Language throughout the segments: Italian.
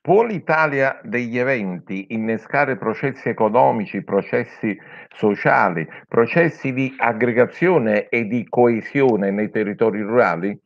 Può l'Italia degli eventi innescare processi economici, processi sociali, processi di aggregazione e di coesione nei territori rurali?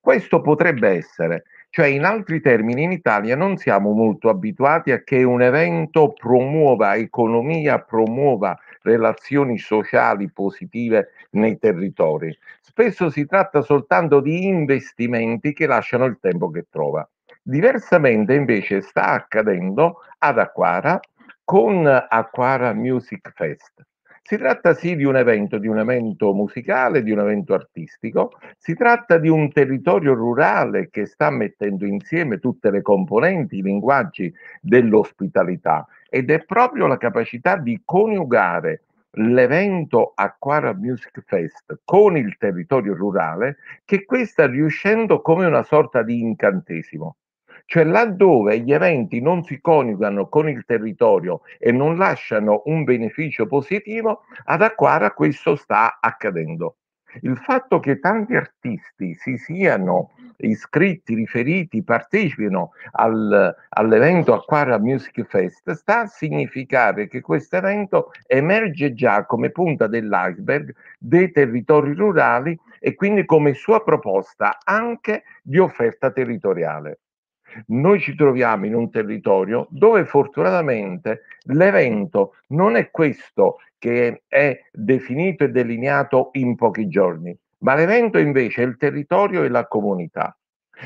Questo potrebbe essere, cioè in altri termini in Italia non siamo molto abituati a che un evento promuova economia, promuova relazioni sociali positive nei territori. Spesso si tratta soltanto di investimenti che lasciano il tempo che trova. Diversamente invece sta accadendo ad Aquara con Aquara Music Fest. Si tratta sì di un evento, di un evento musicale, di un evento artistico, si tratta di un territorio rurale che sta mettendo insieme tutte le componenti, i linguaggi dell'ospitalità ed è proprio la capacità di coniugare l'evento Aquara Music Fest con il territorio rurale che questa riuscendo come una sorta di incantesimo cioè laddove gli eventi non si coniugano con il territorio e non lasciano un beneficio positivo, ad Acquara questo sta accadendo. Il fatto che tanti artisti si siano iscritti, riferiti, partecipino al, all'evento Aquara Music Fest sta a significare che questo evento emerge già come punta dell'iceberg dei territori rurali e quindi come sua proposta anche di offerta territoriale. Noi ci troviamo in un territorio dove fortunatamente l'evento non è questo che è definito e delineato in pochi giorni, ma l'evento invece è il territorio e la comunità.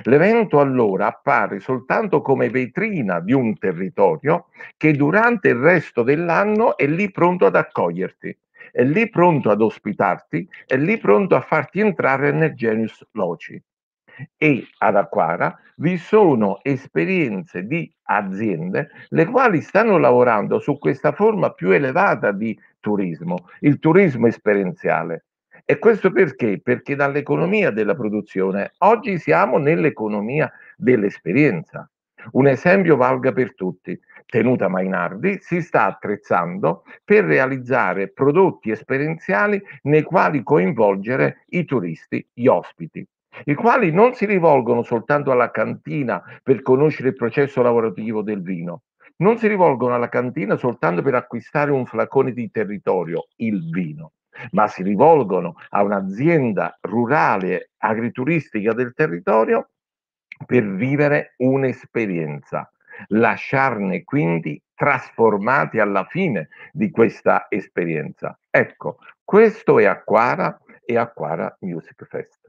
L'evento allora appare soltanto come vetrina di un territorio che durante il resto dell'anno è lì pronto ad accoglierti, è lì pronto ad ospitarti, è lì pronto a farti entrare nel genus loci e ad Aquara vi sono esperienze di aziende le quali stanno lavorando su questa forma più elevata di turismo, il turismo esperienziale. E questo perché? Perché dall'economia della produzione oggi siamo nell'economia dell'esperienza. Un esempio valga per tutti. Tenuta Mainardi si sta attrezzando per realizzare prodotti esperienziali nei quali coinvolgere i turisti, gli ospiti i quali non si rivolgono soltanto alla cantina per conoscere il processo lavorativo del vino, non si rivolgono alla cantina soltanto per acquistare un flacone di territorio, il vino, ma si rivolgono a un'azienda rurale agrituristica del territorio per vivere un'esperienza, lasciarne quindi trasformati alla fine di questa esperienza. Ecco, questo è Aquara e Aquara Music Fest.